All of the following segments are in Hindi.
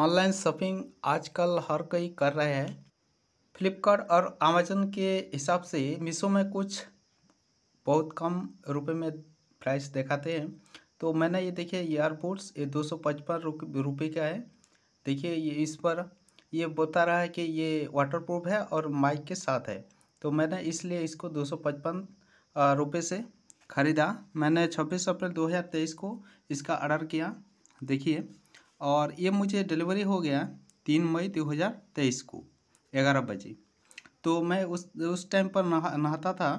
ऑनलाइन शॉपिंग आजकल हर कोई कर रहे हैं फ्लिपकार्ट और अमेजन के हिसाब से मीशो में कुछ बहुत कम रुपए में प्राइस दिखाते हैं तो मैंने ये देखिए एयरपोर्ट्स ये दो सौ पचपन रुपये का है देखिए ये इस पर ये बता रहा है कि ये वाटरप्रूफ है और माइक के साथ है तो मैंने इसलिए इसको दो सौ पचपन रुपये से ख़रीदा मैंने छब्बीस अप्रैल तेईस को इसका ऑर्डर किया देखिए और ये मुझे डिलीवरी हो गया तीन मई दो हज़ार तेईस को ग्यारह बजे तो मैं उस उस टाइम पर नहा नहाता था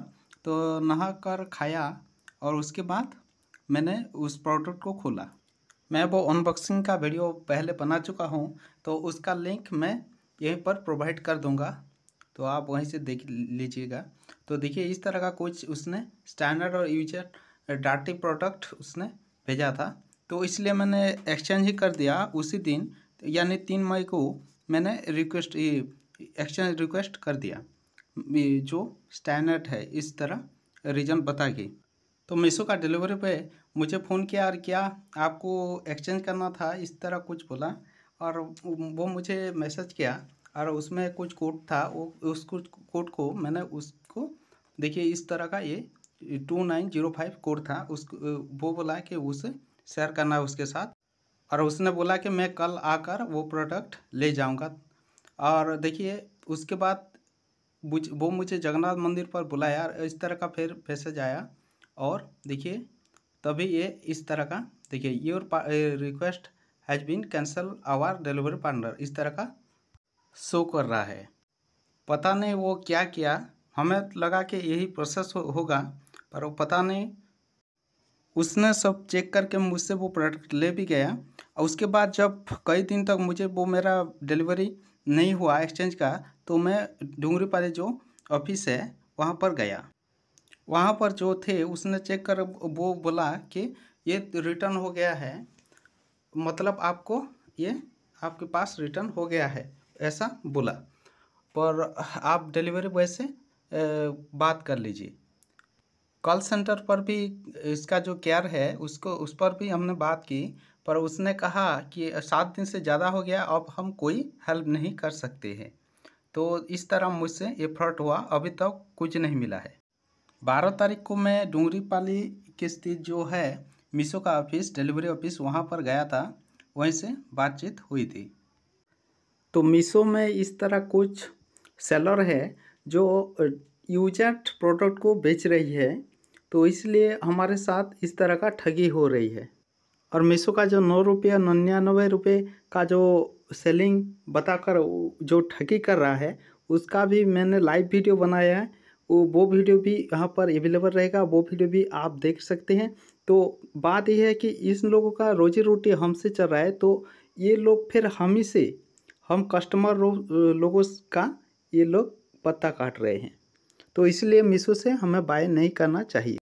तो नहा कर खाया और उसके बाद मैंने उस प्रोडक्ट को खोला मैं वो अनबॉक्सिंग का वीडियो पहले बना चुका हूँ तो उसका लिंक मैं यहीं पर प्रोवाइड कर दूँगा तो आप वहीं से देख लीजिएगा तो देखिए इस तरह का कुछ उसने स्टैंडर्ड और यूजर डाटी प्रोडक्ट उसने भेजा था तो इसलिए मैंने एक्सचेंज ही कर दिया उसी दिन यानी तीन मई को मैंने रिक्वेस्ट एक्सचेंज रिक्वेस्ट कर दिया जो स्टैंडर्ड है इस तरह रीज़न बता के तो मीशो का डिलीवरी पे मुझे फ़ोन किया और क्या आपको एक्सचेंज करना था इस तरह कुछ बोला और वो मुझे मैसेज किया और उसमें कुछ कोड था वो उस कुछ कोड को मैंने उसको देखिए इस तरह का ये two nine zero five code था उस वो बोला कि उसे शेयर करना है उसके साथ और उसने बोला कि मैं कल आकर वो प्रोडक्ट ले जाऊंगा और देखिए उसके बाद वो मुझे जगन्नाथ मंदिर पर बुलाया इस तरह का फिर मैसेज आया और देखिए तभी ये इस तरह का देखिए your request has been cancel our delivery partner इस तरह का शो कर रहा है पता नहीं वो क्या किया हमें लगा कि यही प्रोसेस हो, होगा पर वो पता नहीं उसने सब चेक करके मुझसे वो प्रोडक्ट ले भी गया और उसके बाद जब कई दिन तक मुझे वो मेरा डिलीवरी नहीं हुआ एक्सचेंज का तो मैं डूंगरी पारे जो ऑफिस है वहाँ पर गया वहाँ पर जो थे उसने चेक कर वो बोला कि ये रिटर्न हो गया है मतलब आपको ये आपके पास रिटर्न हो गया है ऐसा बोला पर आप डिलीवरी बॉय से बात कर लीजिए कॉल सेंटर पर भी इसका जो केयर है उसको उस पर भी हमने बात की पर उसने कहा कि सात दिन से ज़्यादा हो गया अब हम कोई हेल्प नहीं कर सकते हैं तो इस तरह मुझसे एफर्ट हुआ अभी तक तो कुछ नहीं मिला है बारह तारीख को मैं डूंगरीपाली की स्थित जो है मीशो का ऑफिस डिलीवरी ऑफिस वहाँ पर गया था वहीं से बातचीत हुई थी तो मीशो में इस तरह कुछ सेलर है जो यूजर्ड प्रोडक्ट को बेच रही है तो इसलिए हमारे साथ इस तरह का ठगी हो रही है और मीशो का जो नौ रुपया निन्यानवे रुपये का जो सेलिंग बताकर जो ठगी कर रहा है उसका भी मैंने लाइव वीडियो बनाया है वो वो वीडियो भी यहाँ पर अवेलेबल रहेगा वो वीडियो भी आप देख सकते हैं तो बात यह है कि इस लोगों का रोजी रोटी हमसे चल रहा है तो ये लोग फिर हम ही से हम कस्टमर लोगों का ये लोग पत्ता काट रहे हैं तो इसलिए मीशो से हमें बाय नहीं करना चाहिए